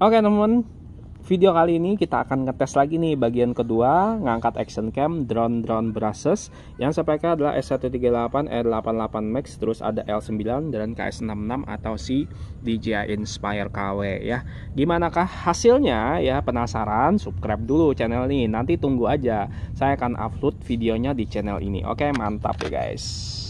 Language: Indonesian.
Oke teman, teman video kali ini kita akan ngetes lagi nih bagian kedua ngangkat action cam drone drone brushes yang saya pakai adalah S138 R88 Max terus ada L9 dan KS66 atau si DJI Inspire KW ya. gimana kah hasilnya ya penasaran? Subscribe dulu channel ini. Nanti tunggu aja. Saya akan upload videonya di channel ini. Oke, mantap ya guys.